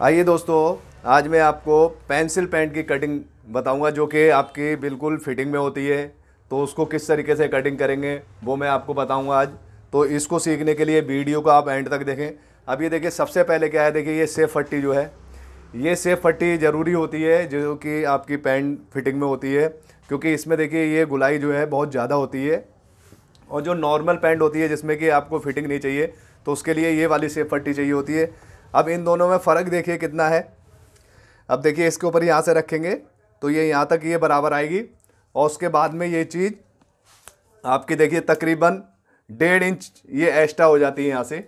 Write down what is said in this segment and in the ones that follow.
आइए दोस्तों आज मैं आपको पेंसिल पेंट की कटिंग बताऊंगा जो कि आपकी बिल्कुल फिटिंग में होती है तो उसको किस तरीके से कटिंग करेंगे वो मैं आपको बताऊंगा आज तो इसको सीखने के लिए वीडियो को आप एंड तक देखें अब ये देखिए सबसे पहले क्या है देखिए ये सेफ फट्टी जो है ये सेफ फट्टी ज़रूरी होती है जो कि आपकी पैंट फिटिंग में होती है क्योंकि इसमें देखिए ये गुलाई जो है बहुत ज़्यादा होती है और जो नॉर्मल पैंट होती है जिसमें कि आपको फिटिंग नहीं चाहिए तो उसके लिए ये वाली सेफ पट्टी चाहिए होती है अब इन दोनों में फ़र्क देखिए कितना है अब देखिए इसके ऊपर यहाँ से रखेंगे तो ये यहाँ तक ये बराबर आएगी और उसके बाद में ये चीज़ आपकी देखिए तकरीबन डेढ़ इंच ये एक्स्ट्रा हो जाती है यहाँ से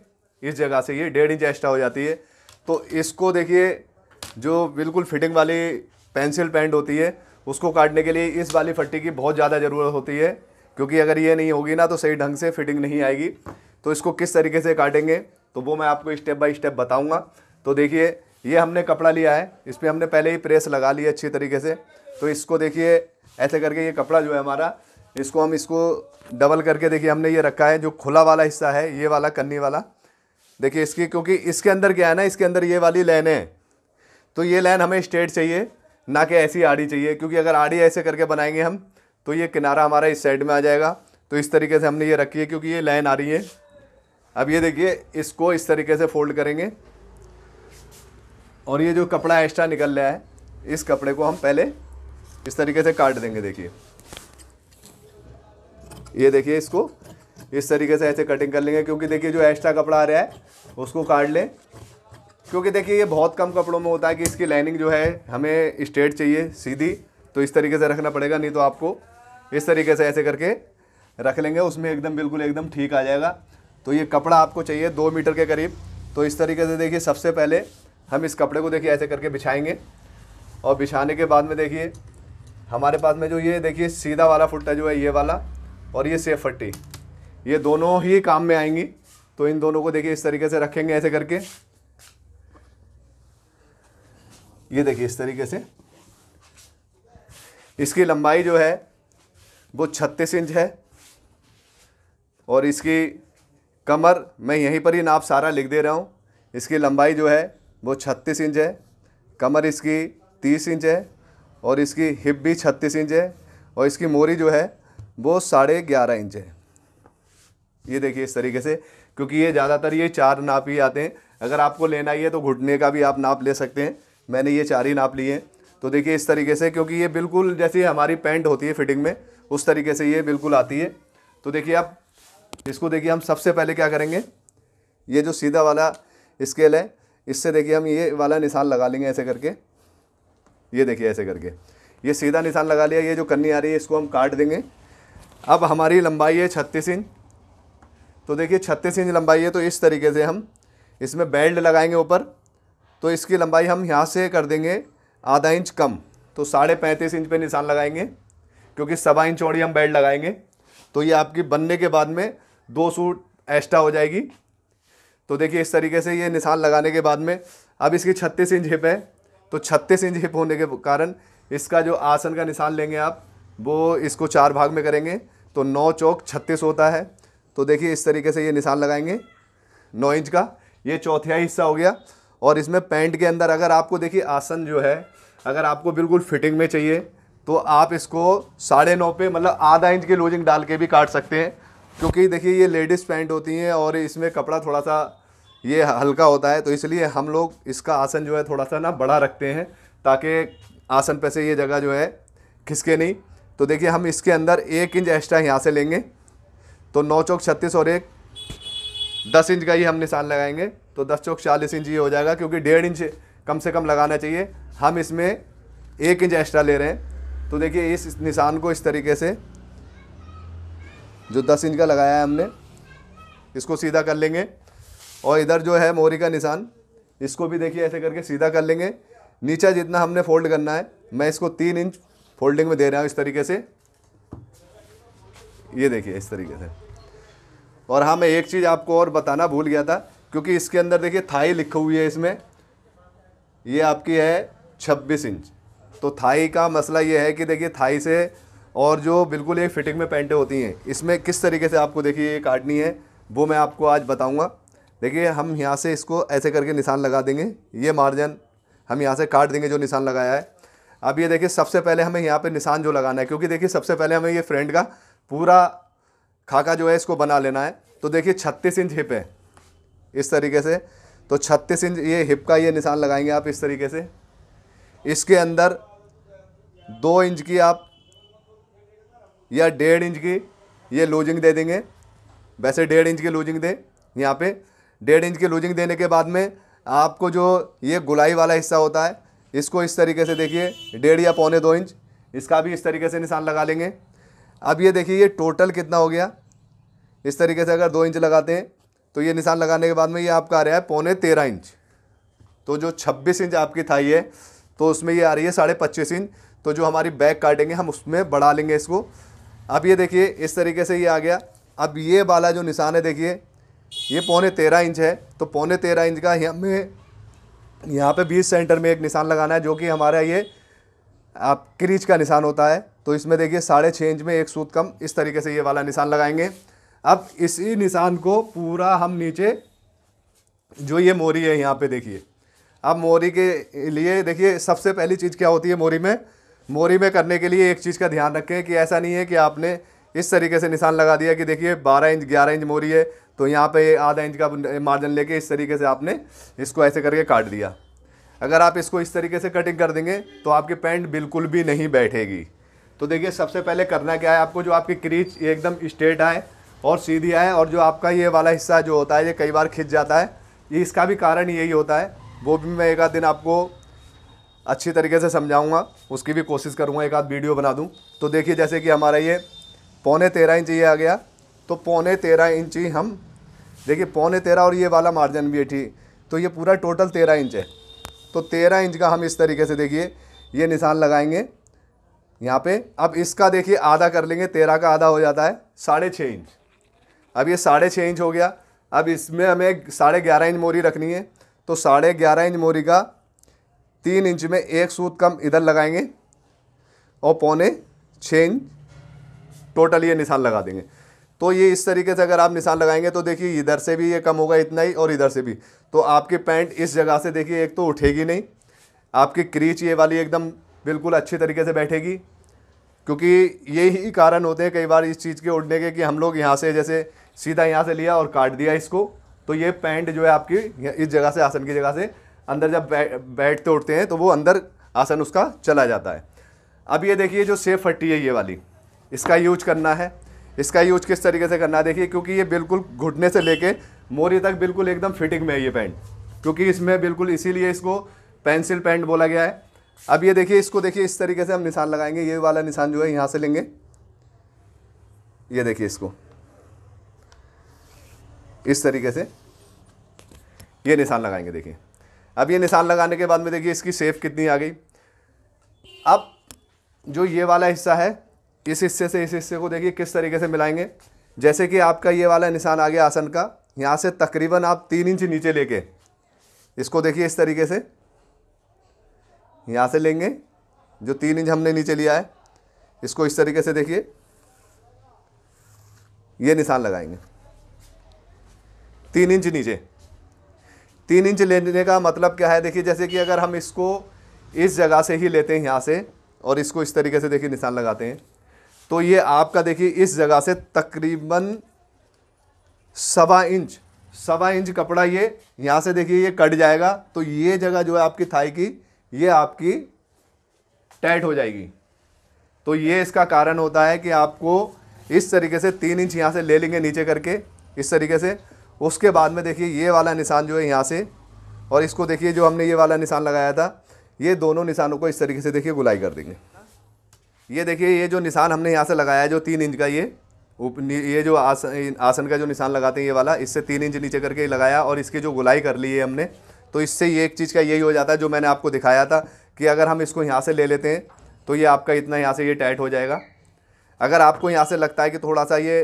इस जगह से ये डेढ़ इंच एक्स्ट्रा हो जाती है तो इसको देखिए जो बिल्कुल फिटिंग वाली पेंसिल पेंट होती है उसको काटने के लिए इस वाली फट्टी की बहुत ज़्यादा ज़रूरत होती है क्योंकि अगर ये नहीं होगी ना तो सही ढंग से फिटिंग नहीं आएगी तो इसको किस तरीके से काटेंगे तो वो मैं आपको स्टेप बाय स्टेप बताऊंगा तो देखिए ये हमने कपड़ा लिया है इस पर हमने पहले ही प्रेस लगा लिया अच्छी तरीके से तो इसको देखिए ऐसे करके ये कपड़ा जो है हमारा इसको हम इसको डबल करके देखिए हमने ये रखा है जो खुला वाला हिस्सा है ये वाला कन्नी वाला देखिए इसकी क्योंकि इसके अंदर क्या है ना इसके अंदर ये वाली लाइन है तो ये लाइन हमें स्ट्रेट चाहिए ना कि ऐसी आड़ी चाहिए क्योंकि अगर आड़ी ऐसे करके बनाएंगे हम तो ये किनारा हमारा इस साइड में आ जाएगा तो इस तरीके से हमने ये रखी है क्योंकि ये लाइन आ रही है अब ये देखिए इसको इस तरीके से फोल्ड करेंगे और ये जो कपड़ा एक्स्ट्रा निकल रहा है इस कपड़े को हम पहले इस तरीके से काट देंगे देखिए ये देखिए इसको इस तरीके से ऐसे कटिंग कर लेंगे क्योंकि देखिए जो एक्स्ट्रा कपड़ा आ रहा है उसको काट लें क्योंकि देखिए ये बहुत कम कपड़ों में होता है कि इसकी लाइनिंग जो है हमें स्ट्रेट चाहिए सीधी तो इस तरीके से रखना पड़ेगा नहीं तो आपको इस तरीके से ऐसे करके रख लेंगे उसमें एकदम बिल्कुल एकदम ठीक आ जाएगा तो ये कपड़ा आपको चाहिए दो मीटर के करीब तो इस तरीके से देखिए सबसे पहले हम इस कपड़े को देखिए ऐसे करके बिछाएंगे और बिछाने के बाद में देखिए हमारे पास में जो ये देखिए सीधा वाला फुट्टा जो है ये वाला और ये सेफ फट्टी ये दोनों ही काम में आएंगी तो इन दोनों को देखिए इस तरीके से रखेंगे ऐसे करके ये देखिए इस तरीके से इसकी लंबाई जो है वो छत्तीस इंच है और इसकी कमर मैं यहीं पर ही नाप सारा लिख दे रहा हूँ इसकी लंबाई जो है वो छत्तीस इंच है कमर इसकी तीस इंच है और इसकी हिप भी छत्तीस इंच है और इसकी मोरी जो है वो साढ़े ग्यारह इंच है ये देखिए इस तरीके से क्योंकि ये ज़्यादातर ये चार नाप ही आते हैं अगर आपको लेना ही है तो घुटने का भी आप नाप ले सकते हैं मैंने ये चार ही नाप लिए तो देखिए इस तरीके से क्योंकि ये बिल्कुल जैसे हमारी पैंट होती है फिटिंग में उस तरीके से ये बिल्कुल आती है तो देखिए आप इसको देखिए हम सबसे पहले क्या करेंगे ये जो सीधा वाला स्केल है इससे देखिए हम ये वाला निशान लगा लेंगे ऐसे करके ये देखिए ऐसे करके ये सीधा निशान लगा लिया ये जो कन्नी आ रही है इसको हम काट देंगे अब हमारी लंबाई है छत्तीस इंच तो देखिए छत्तीस इंच लंबाई है तो इस तरीके से हम इसमें बेल्ट लगाएंगे ऊपर तो इसकी लंबाई हम यहाँ से कर देंगे आधा इंच कम तो साढ़े पैंतीस इंच पे निशान लगाएंगे क्योंकि सवा इंच चौड़ी हम बेल्ट लगाएंगे तो ये आपकी बनने के बाद में दो सूट एक्स्ट्रा हो जाएगी तो देखिए इस तरीके से ये निशान लगाने के बाद में अब इसकी छत्तीस इंच हिप है तो छत्तीस इंच हिप होने के कारण इसका जो आसन का निशान लेंगे आप वो इसको चार भाग में करेंगे तो नौ चौक छत्तीस होता है तो देखिए इस तरीके से ये निशान लगाएंगे नौ इंच का ये चौथिया हिस्सा हो गया और इसमें पैंट के अंदर अगर आपको देखिए आसन जो है अगर आपको बिल्कुल फिटिंग में चाहिए तो आप इसको साढ़े नौ पे मतलब आधा इंच की लोजिंग डाल के भी काट सकते हैं क्योंकि देखिए ये लेडीज़ पैंट होती हैं और इसमें कपड़ा थोड़ा सा ये हल्का होता है तो इसलिए हम लोग इसका आसन जो है थोड़ा सा ना बड़ा रखते हैं ताकि आसन पे से ये जगह जो है खिसके नहीं तो देखिए हम इसके अंदर एक इंच एक्स्ट्रा यहाँ से लेंगे तो नौ चौक छत्तीस और एक दस इंच का ही हम निशान लगाएंगे तो दस चौक चालीस इंच ये हो जाएगा क्योंकि डेढ़ इंच कम से कम लगाना चाहिए हम इसमें एक इंच एक्स्ट्रा ले रहे हैं तो देखिए इस निशान को इस तरीके से जो दस इंच का लगाया है हमने इसको सीधा कर लेंगे और इधर जो है मोरी का निशान इसको भी देखिए ऐसे करके सीधा कर लेंगे नीचे जितना हमने फोल्ड करना है मैं इसको तीन इंच फोल्डिंग में दे रहा हूँ इस तरीके से ये देखिए इस तरीके से और हाँ मैं एक चीज़ आपको और बताना भूल गया था क्योंकि इसके अंदर देखिए थाई लिखी हुई है इसमें ये आपकी है 26 इंच तो थाई का मसला ये है कि देखिए थाई से और जो बिल्कुल एक फिटिंग में पैंटें होती हैं इसमें किस तरीके से आपको देखिए ये काटनी है वो मैं आपको आज बताऊँगा देखिए हम यहाँ से इसको ऐसे करके निशान लगा देंगे ये मार्जन हम यहाँ से काट देंगे जो निशान लगाया है अब ये देखिए सबसे पहले हमें यहाँ पे निशान जो लगाना है क्योंकि देखिए सबसे पहले हमें ये फ्रेंड का पूरा खाका जो है इसको बना लेना है तो देखिए छत्तीस इंच हिप है इस तरीके से तो छत्तीस इंच ये हिप का ये निशान लगाएंगे आप इस तरीके से इसके अंदर दो इंच की आप या डेढ़ इंच की ये लूजिंग दे देंगे वैसे डेढ़ इंच की लूजिंग दे यहाँ पे डेढ़ इंच की लूजिंग देने के बाद में आपको जो ये गुलाई वाला हिस्सा होता है इसको इस तरीके से देखिए डेढ़ या पौने दो इंच इसका भी इस तरीके से निशान लगा लेंगे अब ये देखिए ये टोटल कितना हो गया इस तरीके से अगर दो इंच लगाते हैं तो ये निशान लगाने के बाद में ये आपका आ रहा है पौने तेरह इंच तो जो छब्बीस इंच आपकी थाई है तो उसमें ये आ रही है साढ़े पच्चीस इंच तो जो हमारी बैक काटेंगे हम उसमें बढ़ा लेंगे इसको अब ये देखिए इस तरीके से ये आ गया अब ये वाला जो निशान है देखिए ये पौने तेरह इंच है तो पौने तेरह इंच का हमें यहाँ पे बीस सेंटर में एक निशान लगाना है जो कि हमारा ये आप क्रीच का निशान होता है तो इसमें देखिए साढ़े छः इंच में एक सूत कम इस तरीके से ये वाला निशान लगाएंगे अब इसी निशान को पूरा हम नीचे जो ये मोरी है यहाँ पे देखिए अब मोरी के लिए देखिए सबसे पहली चीज़ क्या होती है मोरी में मोरी में करने के लिए एक चीज़ का ध्यान रखें कि ऐसा नहीं है कि आपने इस तरीके से निशान लगा दिया कि देखिए 12 इंच 11 इंच मोरी है तो यहाँ पे आधा इंच का मार्जिन लेके इस तरीके से आपने इसको ऐसे करके काट दिया अगर आप इसको इस तरीके से कटिंग कर देंगे तो आपकी पैंट बिल्कुल भी नहीं बैठेगी तो देखिए सबसे पहले करना क्या है आपको जो आपकी क्रीच एकदम स्ट्रेट आए और सीधी आए और जो आपका ये वाला हिस्सा जो होता है ये कई बार खिंच जाता है ये इसका भी कारण यही होता है वो भी मैं एक आध दिन आपको अच्छी तरीके से समझाऊँगा उसकी भी कोशिश करूँगा एक आध वीडियो बना दूँ तो देखिए जैसे कि हमारा ये पौने तेरह इंच ये आ गया तो पौने तेरह इंच ही हम देखिए पौने तेरह और ये वाला मार्जिन भी है ठीक तो ये पूरा टोटल तेरह इंच है तो तेरह इंच का हम इस तरीके से देखिए ये निशान लगाएंगे यहाँ पे अब इसका देखिए आधा कर लेंगे तेरह का आधा हो जाता है साढ़े छः इंच अब ये साढ़े छः इंच हो गया अब इसमें हमें साढ़े ग्यारह इंच मोरी रखनी है तो साढ़े ग्यारह इंच मोरी का तीन इंच में एक सूत कम इधर लगाएंगे और पौने छः इंच टोटल ये निशान लगा देंगे तो ये इस तरीके से अगर आप निशान लगाएंगे तो देखिए इधर से भी ये कम होगा इतना ही और इधर से भी तो आपकी पैंट इस जगह से देखिए एक तो उठेगी नहीं आपकी क्रीच ये वाली एकदम बिल्कुल अच्छी तरीके से बैठेगी क्योंकि ये ही कारण होते हैं कई बार इस चीज़ के उड़ने के कि हम लोग यहाँ से जैसे सीधा यहाँ से लिया और काट दिया इसको तो ये पैंट जो है आपकी इस जगह से आसन की जगह से अंदर जब बैठ बैठते उठते हैं तो वो अंदर आसन उसका चला जाता है अब ये देखिए जो सेफ फट्टी है ये वाली इसका यूज करना है इसका यूज किस तरीके से करना है देखिए क्योंकि ये बिल्कुल घुटने से लेके मोरी तक बिल्कुल एकदम फिटिंग में है ये पैंट क्योंकि इसमें बिल्कुल इसीलिए इसको पेंसिल पैंट बोला गया है अब ये देखिए इसको देखिए इस तरीके से हम निशान लगाएंगे ये वाला निशान जो है यहाँ से लेंगे ये देखिए इसको इस तरीके से ये निशान लगाएंगे देखिए अब ये निशान लगाने के बाद में देखिए इसकी सेफ कितनी आ गई अब जो ये वाला हिस्सा है इस हिस्से से इस हिस्से को देखिए किस तरीके से मिलाएंगे जैसे कि आपका ये वाला निशान आ गया आसन का यहाँ से तकरीबन आप तीन इंच नीचे लेके इसको देखिए इस तरीके से यहाँ से लेंगे जो तीन इंच हमने नीचे लिया है इसको इस तरीके से देखिए ये निशान लगाएंगे तीन इंच नीचे तीन इंच लेने का मतलब क्या है देखिए जैसे कि अगर हम इसको इस जगह से ही लेते हैं यहाँ से और इसको इस तरीके से देखिए निशान लगाते हैं तो ये आपका देखिए इस जगह से तकरीबन सवा इंच सवा इंच कपड़ा ये यहाँ से देखिए ये कट जाएगा तो ये जगह जो है आपकी थाई की ये आपकी टाइट हो जाएगी तो ये इसका कारण होता है कि आपको इस तरीके से तीन इंच यहाँ से ले लेंगे नीचे करके इस तरीके से उसके बाद में देखिए ये वाला निशान जो है यहाँ से और इसको देखिए जो हमने ये वाला निशान लगाया था ये दोनों निशानों को इस तरीके से देखिए गुलाई कर देंगे ये देखिए ये जो निशान हमने यहाँ से लगाया है जो तीन इंच का ये उप ये जो आसन आसन का जो निशान लगाते हैं ये वाला इससे तीन इंच नीचे करके लगाया और इसकी जो गुलाई कर ली है हमने तो इससे ये एक चीज़ का यही हो जाता है जो मैंने आपको दिखाया था कि अगर हम इसको यहाँ से ले लेते हैं तो ये आपका इतना यहाँ से ये टाइट हो जाएगा अगर आपको यहाँ से लगता है कि थोड़ा सा ये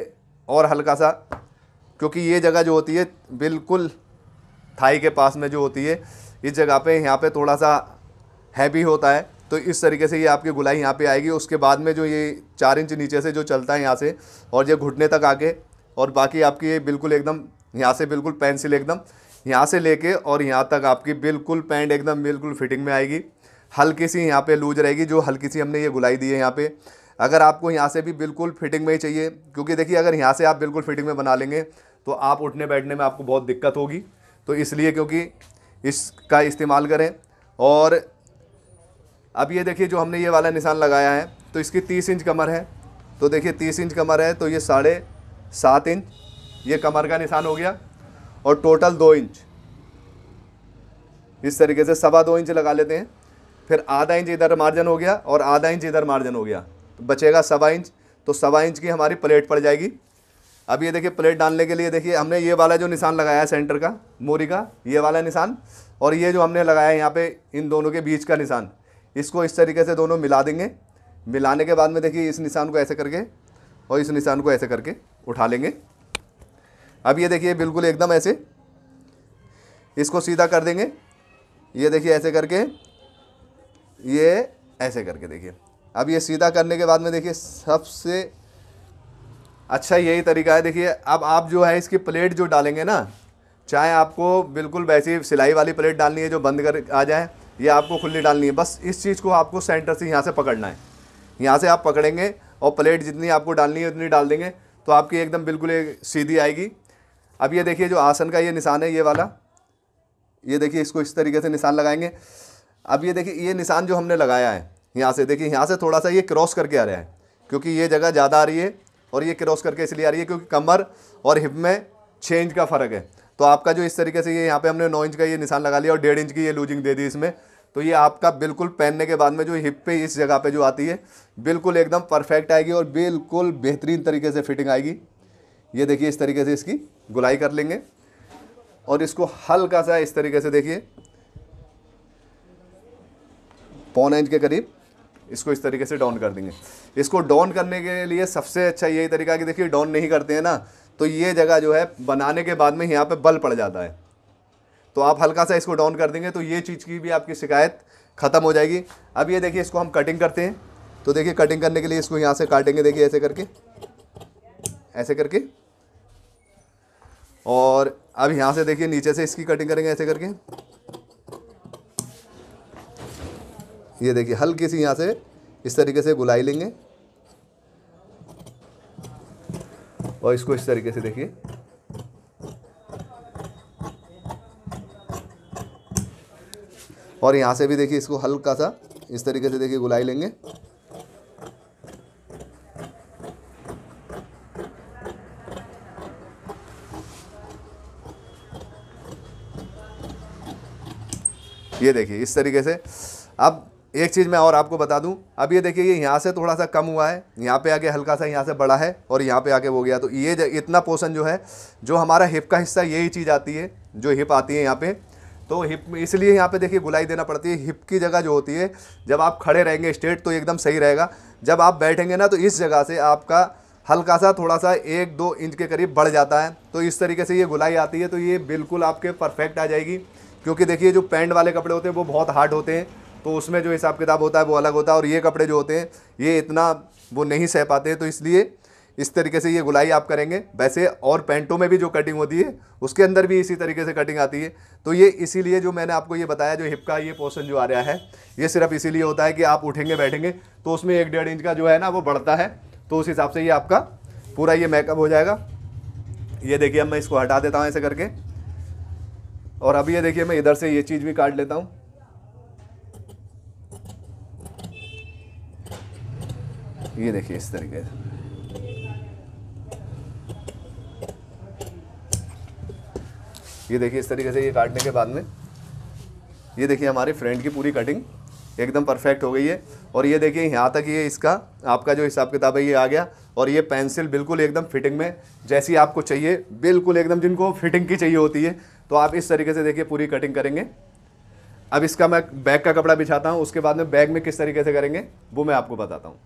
और हल्का सा क्योंकि ये जगह जो होती है बिल्कुल थाई के पास में जो होती है इस जगह पे यहाँ पे थोड़ा सा हैवी होता है तो इस तरीके से ये आपकी गुलाई यहाँ पे आएगी उसके बाद में जो ये चार इंच नीचे से जो चलता है यहाँ से और ये घुटने तक आके और बाकी आपकी ये बिल्कुल एकदम यहाँ से बिल्कुल पेंसिल एकदम यहाँ से लेके और यहाँ तक आपकी बिल्कुल पैंट एकदम बिल्कुल फिटिंग में आएगी हल्की सी यहाँ पे लूज रहेगी जो हल्की सी हमने ये गुलाई दी है यहाँ पे अगर आपको यहाँ से भी बिल्कुल फिटिंग में ही चाहिए क्योंकि देखिए अगर यहाँ से आप बिल्कुल फिटिंग में बना लेंगे तो आप उठने बैठने में आपको बहुत दिक्कत होगी तो इसलिए क्योंकि इसका इस्तेमाल करें और अब ये देखिए जो हमने ये वाला निशान लगाया है तो इसकी तीस इंच कमर है तो देखिए तीस इंच कमर है तो ये साढ़े सात इंच ये कमर का निशान हो गया और टोटल दो इंच इस तरीके से सवा दो इंच लगा लेते हैं फिर आधा इंच इधर मार्जिन हो गया और आधा इंच इधर मार्जिन हो गया तो बचेगा सवा इंच तो सवा इंच की हमारी प्लेट पड़ जाएगी अब ये देखिए प्लेट डालने के लिए देखिए हमने ये वाला जो निशान लगाया है सेंटर का मोरी का ये वाला निशान और ये जो हमने लगाया है यहाँ पे इन दोनों के बीच का निशान इसको इस तरीके से दोनों मिला देंगे मिलाने के बाद में देखिए इस निशान को ऐसे करके और इस निशान को ऐसे करके उठा लेंगे अब ये देखिए बिल्कुल एकदम ऐसे इसको सीधा कर देंगे ये देखिए ऐसे करके ये ऐसे करके देखिए अब ये सीधा करने के बाद में देखिए सबसे अच्छा यही तरीका है देखिए अब आप जो है इसकी प्लेट जो डालेंगे ना चाहे आपको बिल्कुल वैसी सिलाई वाली प्लेट डालनी है जो बंद कर आ जाए या आपको खुली डालनी है बस इस चीज़ को आपको सेंटर से यहाँ से पकड़ना है यहाँ से आप पकड़ेंगे और प्लेट जितनी आपको डालनी है उतनी डाल देंगे तो आपकी एकदम बिल्कुल एक सीधी आएगी अब ये देखिए जो आसन का ये निशान है ये वाला ये देखिए इसको इस तरीके से निशान लगाएंगे अब ये देखिए ये निशान जो हमने लगाया है यहाँ से देखिए यहाँ से थोड़ा सा ये क्रॉस करके आ रहा है क्योंकि ये जगह ज़्यादा आ रही है और ये क्रॉस करके इसलिए आ रही है क्योंकि कमर और हिप में छः इंच का फ़र्क है तो आपका जो इस तरीके से ये यहाँ पे हमने नौ इंच का ये निशान लगा लिया और डेढ़ इंच की ये लूजिंग दे दी इसमें तो ये आपका बिल्कुल पहनने के बाद में जो हिप पे इस जगह पे जो आती है बिल्कुल एकदम परफेक्ट आएगी और बिल्कुल बेहतरीन तरीके से फिटिंग आएगी ये देखिए इस तरीके से इसकी गुलाई कर लेंगे और इसको हल्का सा इस तरीके से देखिए पौन इंच के करीब इसको इस तरीके से डाउन कर देंगे इसको डाउन करने के लिए सबसे अच्छा यही तरीका कि देखिए डाउन नहीं करते हैं ना तो ये जगह जो है बनाने के बाद में यहाँ पर बल पड़ जाता है तो आप हल्का सा इसको डाउन कर देंगे तो ये चीज़ की भी आपकी शिकायत ख़त्म हो जाएगी अब ये देखिए इसको हम कटिंग करते हैं तो देखिए कटिंग करने के लिए इसको यहाँ से काटेंगे देखिए ऐसे करके ऐसे करके और अब यहाँ से देखिए नीचे से इसकी कटिंग करेंगे ऐसे करके ये देखिए हल्की सी यहाँ से इस तरीके से गुलाई लेंगे और इसको इस तरीके से देखिए और यहाँ से भी देखिए इसको हल्का सा इस तरीके से देखिए गुलाई लेंगे ये देखिए इस तरीके से अब एक चीज़ मैं और आपको बता दूं अब ये देखिए ये यहाँ से थोड़ा सा कम हुआ है यहाँ पे आगे हल्का सा यहाँ से बड़ा है और यहाँ पे आगे वो गया तो ये इतना पोर्सन जो है जो हमारा हिप का हिस्सा यही चीज़ आती है जो हिप आती है यहाँ पे तो हिप इसलिए यहाँ पे देखिए गुलाई देना पड़ती है हिप की जगह जो होती है जब आप खड़े रहेंगे स्ट्रेट तो एकदम सही रहेगा जब आप बैठेंगे ना तो इस जगह से आपका हल्का सा थोड़ा सा एक दो इंच के करीब बढ़ जाता है तो इस तरीके से ये गुलाई आती है तो ये बिल्कुल आपके परफेक्ट आ जाएगी क्योंकि देखिए जो पैंट वाले कपड़े होते हैं वो बहुत हार्ड होते हैं तो उसमें जो हिसाब किताब होता है वो अलग होता है और ये कपड़े जो होते हैं ये इतना वो नहीं सह पाते तो इसलिए इस तरीके से ये गुलाई आप करेंगे वैसे और पैंटों में भी जो कटिंग होती है उसके अंदर भी इसी तरीके से कटिंग आती है तो ये इसीलिए जो मैंने आपको ये बताया जो हिप का ये पोर्सन जो आ रहा है ये सिर्फ इसीलिए होता है कि आप उठेंगे बैठेंगे तो उसमें एक डेढ़ इंच का जो है ना वो बढ़ता है तो उस हिसाब से ये आपका पूरा ये मेकअप हो जाएगा ये देखिए अब मैं इसको हटा देता हूँ ऐसे करके और अब ये देखिए मैं इधर से ये चीज़ भी काट लेता हूँ ये देखिए इस तरीके से ये देखिए इस तरीके से ये काटने के बाद में ये देखिए हमारे फ्रंट की पूरी कटिंग एकदम परफेक्ट हो गई है और ये देखिए यहाँ तक ये इसका आपका जो हिसाब किताब है ये आ गया और ये पेंसिल बिल्कुल एकदम फिटिंग में जैसी आपको चाहिए बिल्कुल एकदम जिनको फिटिंग की चाहिए होती है तो आप इस तरीके से देखिए पूरी कटिंग करेंगे अब इसका मैं बैग का कपड़ा बिछाता हूँ उसके बाद में बैग में किस तरीके से करेंगे वो मैं आपको बताता हूँ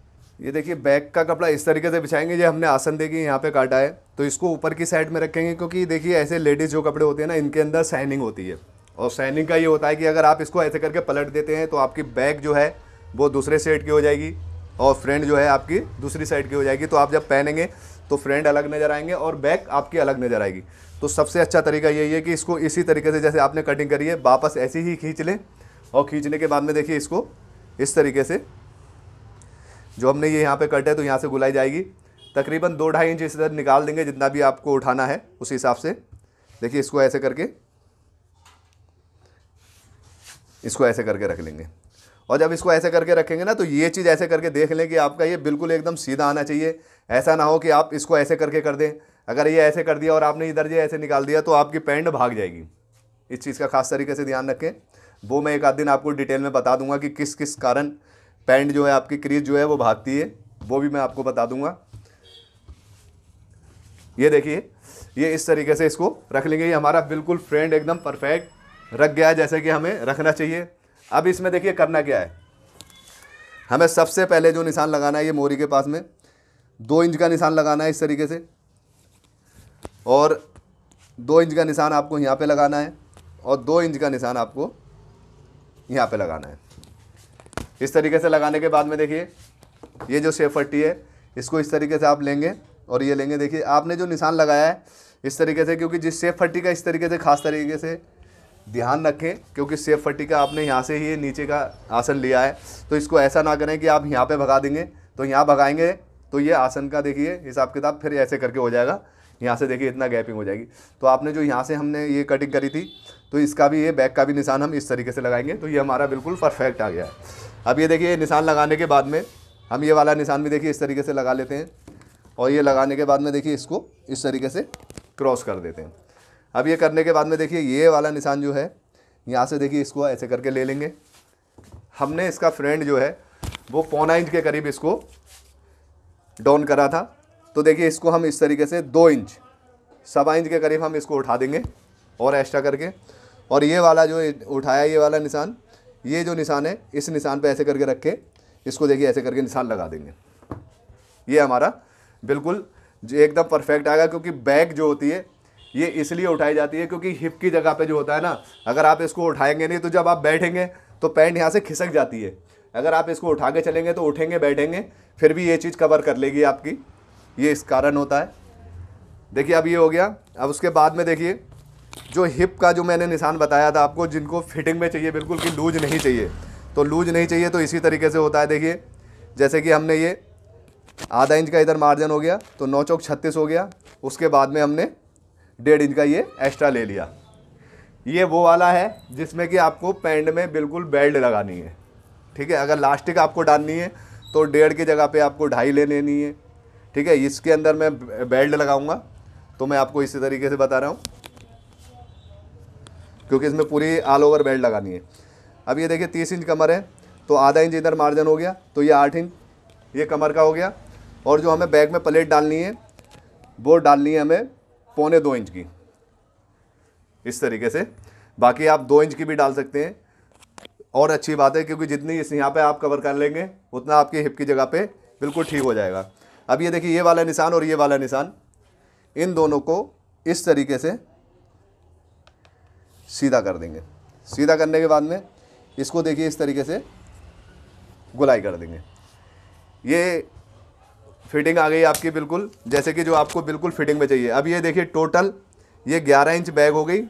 ये देखिए बैक का कपड़ा इस तरीके से बिछाएंगे ये हमने आसन देखिए यहाँ पे काटा है तो इसको ऊपर की साइड में रखेंगे क्योंकि देखिए ऐसे लेडीज़ जो कपड़े होते हैं ना इनके अंदर साइनिंग होती है और साइनिंग का ये होता है कि अगर आप इसको ऐसे करके पलट देते हैं तो आपकी बैक जो है वो दूसरे साइड की हो जाएगी और फ्रेंड जो है आपकी दूसरी साइड की हो जाएगी तो आप जब पहनेंगे तो फ्रेंड अलग नज़र आएंगे और बैक आपकी अलग नज़र आएगी तो सबसे अच्छा तरीका यही है कि इसको इसी तरीके से जैसे आपने कटिंग करी है वापस ऐसी ही खींच लें और खींचने के बाद में देखिए इसको इस तरीके से जो हमने ये यहाँ पे कट है तो यहाँ से गुलाई जाएगी तकरीबन दो ढाई इंच इस तरह निकाल देंगे जितना भी आपको उठाना है उसी हिसाब से देखिए इसको ऐसे करके इसको ऐसे करके रख लेंगे और जब इसको ऐसे करके रखेंगे ना तो ये चीज़ ऐसे करके देख लें कि आपका ये बिल्कुल एकदम सीधा आना चाहिए ऐसा ना हो कि आप इसको ऐसे करके कर दें अगर ये ऐसे कर दिया और आपने इधर ये ऐसे निकाल दिया तो आपकी पैंट भाग जाएगी इस चीज़ का खास तरीके से ध्यान रखें वो मैं एक आध दिन आपको डिटेल में बता दूंगा कि किस किस कारण पैंट जो है आपकी क्रीज जो है वो भागती है वो भी मैं आपको बता दूंगा ये देखिए ये इस तरीके से इसको रख लेंगे ये हमारा बिल्कुल फ्रेंड एकदम परफेक्ट रख गया है जैसे कि हमें रखना चाहिए अब इसमें देखिए करना क्या है हमें सबसे पहले जो निशान लगाना है ये मोरी के पास में दो इंच का निशान लगाना है इस तरीके से और दो इंच का निशान आपको यहाँ पे लगाना है और दो इंच का निशान आपको यहाँ पे लगाना है इस तरीके से लगाने के बाद में देखिए ये जो सेफ पट्टी है इसको इस तरीके से आप लेंगे और ये लेंगे देखिए आपने जो निशान लगाया है इस तरीके से क्योंकि जिस सेफ पट्टी का इस तरीके से खास तरीके से ध्यान रखें क्योंकि सेफ पट्टी का आपने यहाँ से ही नीचे का आसन लिया है तो इसको ऐसा ना करें कि आप यहाँ पर भगा देंगे तो यहाँ भगाएंगे तो ये आसन का देखिए हिसाब किताब फिर ऐसे करके हो जाएगा यहाँ से देखिए इतना गैपिंग हो जाएगी तो आपने जो यहाँ से हमने ये कटिंग करी थी तो इसका भी ये बैक का भी निशान हम इस तरीके से लगाएंगे तो ये हमारा बिल्कुल परफेक्ट आ गया है अब ये देखिए निशान लगाने के बाद में हम ये वाला निशान भी देखिए इस तरीके से लगा लेते हैं और ये लगाने के बाद में देखिए इसको इस तरीके से क्रॉस कर देते हैं अब ये करने के बाद में देखिए ये वाला निशान जो है यहाँ से देखिए इसको ऐसे करके ले लेंगे हमने इसका फ्रेंड जो है वो पौना इंच के करीब इसको डाउन करा था तो देखिए इसको हम इस तरीके से दो इंच सवा इंच के करीब हम इसको उठा देंगे और एक्स्ट्रा करके और ये वाला जो उठाया ये वाला निशान ये जो निशान है इस निशान पे ऐसे करके रख के इसको देखिए ऐसे करके निशान लगा देंगे ये हमारा बिल्कुल एकदम परफेक्ट आएगा क्योंकि बैग जो होती है ये इसलिए उठाई जाती है क्योंकि हिप की जगह पे जो होता है ना अगर आप इसको उठाएंगे नहीं तो जब आप बैठेंगे तो पैंट यहाँ से खिसक जाती है अगर आप इसको उठा के चलेंगे तो उठेंगे बैठेंगे फिर भी ये चीज़ कवर कर लेगी आपकी ये इस कारण होता है देखिए अब ये हो गया अब उसके बाद में देखिए जो हिप का जो मैंने निशान बताया था आपको जिनको फिटिंग में चाहिए बिल्कुल कि लूज नहीं चाहिए तो लूज नहीं चाहिए तो इसी तरीके से होता है देखिए जैसे कि हमने ये आधा इंच का इधर मार्जिन हो गया तो नौ चौक छत्तीस हो गया उसके बाद में हमने डेढ़ इंच का ये एक्स्ट्रा ले लिया ये वो वाला है जिसमें कि आपको पैंट में बिल्कुल बेल्ट लगानी है ठीक है अगर लास्टिक आपको डालनी है तो डेढ़ की जगह पे आपको ढाई ले लेनी है ठीक है इसके अंदर मैं बेल्ट लगाऊंगा तो मैं आपको इसी तरीके से बता रहा हूँ क्योंकि इसमें पूरी ऑल ओवर बेल्ट लगानी है अब ये देखिए तीस इंच कमर है तो आधा इंच इधर मार्जिन हो गया तो ये आठ इंच ये कमर का हो गया और जो हमें बैग में प्लेट डालनी है वो डालनी है हमें पौने दो इंच की इस तरीके से बाकी आप दो इंच की भी डाल सकते हैं और अच्छी बात है क्योंकि जितनी इस यहाँ पे आप कवर कर लेंगे उतना आपकी हिप की जगह पे बिल्कुल ठीक हो जाएगा अब ये देखिए ये वाला निशान और ये वाला निशान इन दोनों को इस तरीके से सीधा कर देंगे सीधा करने के बाद में इसको देखिए इस तरीके से गुलाई कर देंगे ये फिटिंग आ गई आपकी बिल्कुल जैसे कि जो आपको बिल्कुल फिटिंग में चाहिए अब ये देखिए टोटल ये ग्यारह इंच बैग हो गई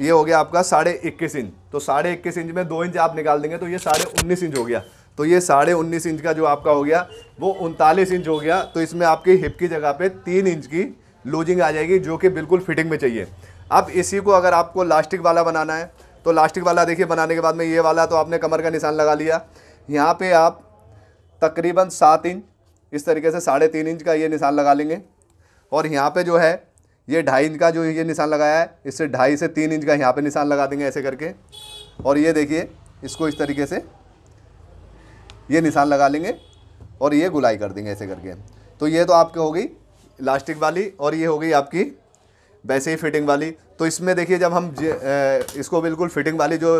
ये हो गया आपका साढ़े इक्कीस इंच तो साढ़े इक्कीस इंच में दो इंच आप निकाल देंगे तो ये साढ़े उन्नीस इंच हो गया तो ये साढ़े उन्नीस इंच का जो आपका हो गया वो उनतालीस इंच हो गया तो इसमें आपकी हिप की जगह पे तीन इंच की लूजिंग आ जाएगी जो कि बिल्कुल फिटिंग में चाहिए अब इसी को अगर आपको लास्टिक वाला बनाना है तो लास्टिक वाला देखिए बनाने के बाद में ये वाला तो आपने कमर का निशान लगा लिया यहाँ पे आप तकरीबन सात इंच इस तरीके से साढ़े तीन इंच का ये निशान लगा लेंगे और यहाँ पे जो है ये ढाई इंच का जो ये निशान लगाया है इससे ढाई से तीन इंच का यहाँ पे निशान लगा देंगे ऐसे करके और ये देखिए इसको इस तरीके से ये निशान लगा लेंगे और ये गुलाई कर देंगे ऐसे करके तो ये तो आपकी हो गई लास्टिक वाली और ये हो गई आपकी वैसे ही फिटिंग वाली तो इसमें देखिए जब हम इसको बिल्कुल फिटिंग वाली जो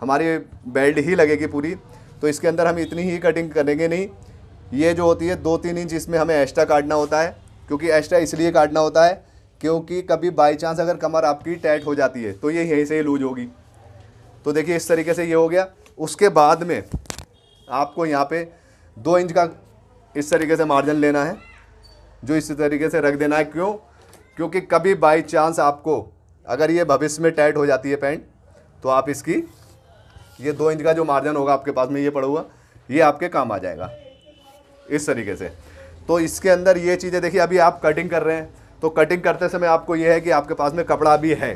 हमारी बेल्ट ही लगेगी पूरी तो इसके अंदर हम इतनी ही कटिंग करेंगे नहीं ये जो होती है दो तीन इंच इसमें हमें एक्स्ट्रा काटना होता है क्योंकि एक्स्ट्रा इसलिए काटना होता है क्योंकि कभी बाई चांस अगर कमर आपकी टाइट हो जाती है तो ये यहीं से ही लूज होगी तो देखिए इस तरीके से ये हो गया उसके बाद में आपको यहाँ पे दो इंच का इस तरीके से मार्जिन लेना है जो इस तरीके से रख देना है क्यों क्योंकि कभी बाई चांस आपको अगर ये भविष्य में टाइट हो जाती है पैंट तो आप इसकी ये दो इंच का जो मार्जिन होगा आपके पास में ये पड़ा हुआ ये आपके काम आ जाएगा इस तरीके से तो इसके अंदर ये चीज़ें देखिए अभी आप कटिंग कर रहे हैं तो कटिंग करते समय आपको ये है कि आपके पास में कपड़ा भी है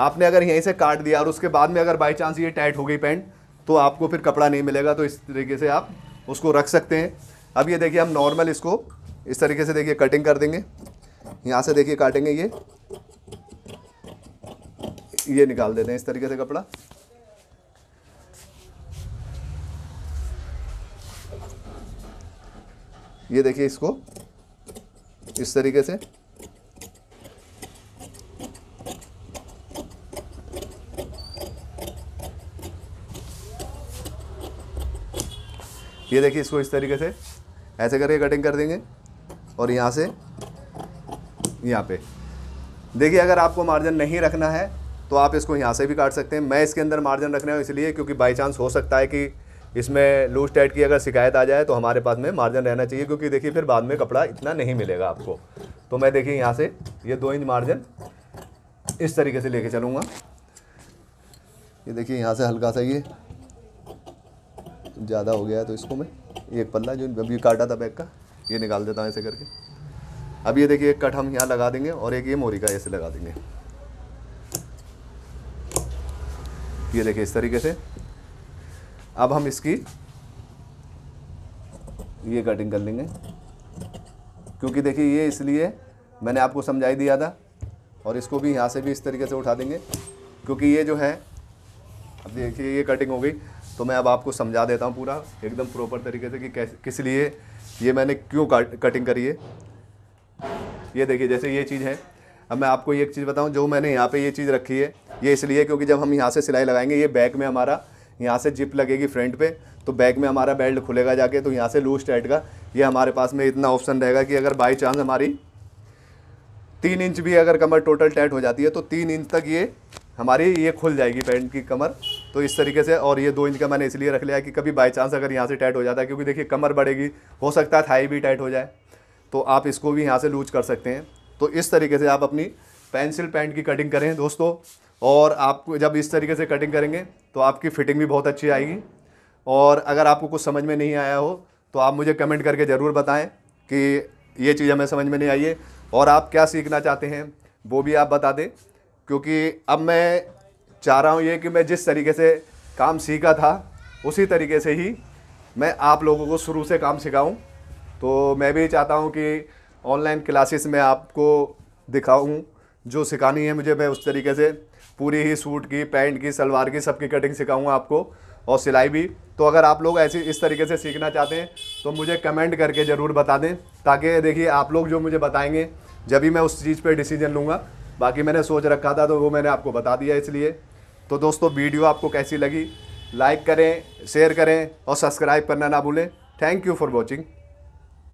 आपने अगर यहीं से काट दिया और उसके बाद में अगर बाई चांस ये टाइट हो गई पैंट तो आपको फिर कपड़ा नहीं मिलेगा तो इस तरीके से आप उसको रख सकते हैं अब ये देखिए हम नॉर्मल इसको इस तरीके से देखिए कटिंग कर देंगे यहाँ से देखिए काटेंगे ये ये निकाल देते हैं इस तरीके से कपड़ा ये देखिए इसको इस तरीके से ये देखिए इसको इस तरीके से ऐसे करके कटिंग कर देंगे और यहाँ से यहाँ पे देखिए अगर आपको मार्जिन नहीं रखना है तो आप इसको यहाँ से भी काट सकते हैं मैं इसके अंदर मार्जिन रख रहा हूँ इसलिए क्योंकि बाई चांस हो सकता है कि इसमें लूज टाइट की अगर शिकायत आ जाए तो हमारे पास में मार्जिन रहना चाहिए क्योंकि देखिए फिर बाद में कपड़ा इतना नहीं मिलेगा आपको तो मैं देखिए यहाँ से ये दो इंच मार्जिन इस तरीके से लेके चलूँगा ये देखिए यहाँ से हल्का सा ये ज़्यादा हो गया है तो इसको मैं एक पल्ला जो अभी काटा था बैग का ये निकाल देता हूँ ऐसे करके अब ये देखिए एक कट हम यहाँ लगा देंगे और एक ये मोरी का ऐसे लगा देंगे ये देखिए इस तरीके से अब हम इसकी ये कटिंग कर लेंगे क्योंकि देखिए ये इसलिए मैंने आपको समझाई दिया था और इसको भी यहाँ से भी इस तरीके से उठा देंगे क्योंकि ये जो है अब देखिए ये कटिंग हो गई तो मैं अब आपको समझा देता हूँ पूरा एकदम प्रॉपर तरीके से कि कैसे किस लिए ये मैंने क्यों कटिंग करी है ये देखिए जैसे ये चीज़ है अब मैं आपको एक चीज़ बताऊँ जो मैंने यहाँ पर ये चीज़ रखी है ये इसलिए क्योंकि जब हम यहाँ से सिलाई लगाएंगे ये बैक में हमारा यहाँ से जिप लगेगी फ्रंट पे तो बैक में हमारा बेल्ट खुलेगा जाके तो यहाँ से लूज टाइट का ये हमारे पास में इतना ऑप्शन रहेगा कि अगर बाई चांस हमारी तीन इंच भी अगर कमर टोटल टाइट हो जाती है तो तीन इंच तक ये हमारी ये खुल जाएगी पैंट की कमर तो इस तरीके से और ये दो इंच का मैंने इसलिए रख लिया कि कभी बाई चांस अगर यहाँ से टाइट हो जाता है क्योंकि देखिए कमर बढ़ेगी हो सकता है थाई भी टाइट हो जाए तो आप इसको भी यहाँ से लूज कर सकते हैं तो इस तरीके से आप अपनी पेंसिल पैंट की कटिंग करें दोस्तों और आप जब इस तरीके से कटिंग करेंगे तो आपकी फ़िटिंग भी बहुत अच्छी आएगी और अगर आपको कुछ समझ में नहीं आया हो तो आप मुझे कमेंट करके ज़रूर बताएं कि ये चीज़ हमें समझ में नहीं आई है और आप क्या सीखना चाहते हैं वो भी आप बता दें क्योंकि अब मैं चाह रहा हूँ ये कि मैं जिस तरीके से काम सीखा था उसी तरीके से ही मैं आप लोगों को शुरू से काम सिखाऊँ तो मैं भी चाहता हूँ कि ऑनलाइन क्लासेस में आपको दिखाऊँ जो सिखानी है मुझे मैं उस तरीके से पूरी ही सूट की पैंट की सलवार की सबकी कटिंग सिखाऊँगा आपको और सिलाई भी तो अगर आप लोग ऐसे इस तरीके से सीखना चाहते हैं तो मुझे कमेंट करके ज़रूर बता दें ताकि देखिए आप लोग जो मुझे बताएंगे जब भी मैं उस चीज़ पे डिसीजन लूँगा बाकी मैंने सोच रखा था तो वो मैंने आपको बता दिया इसलिए तो दोस्तों वीडियो आपको कैसी लगी लाइक करें शेयर करें और सब्सक्राइब करना ना भूलें थैंक यू फॉर वॉचिंग